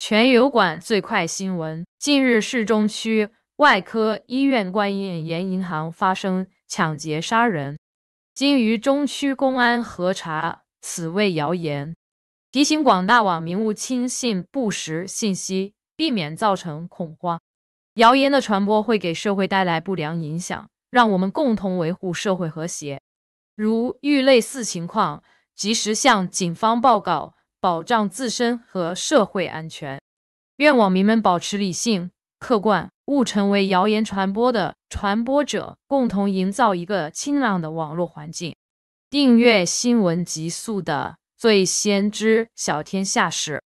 全油管最快新闻：近日，市中区外科医院观印岩银行发生抢劫杀人。经于中区公安核查，此为谣言。提醒广大网民勿轻信不实信息，避免造成恐慌。谣言的传播会给社会带来不良影响，让我们共同维护社会和谐。如遇类似情况，及时向警方报告。保障自身和社会安全，愿网民们保持理性、客观，勿成为谣言传播的传播者，共同营造一个清朗的网络环境。订阅《新闻极速》的最先知小天下时。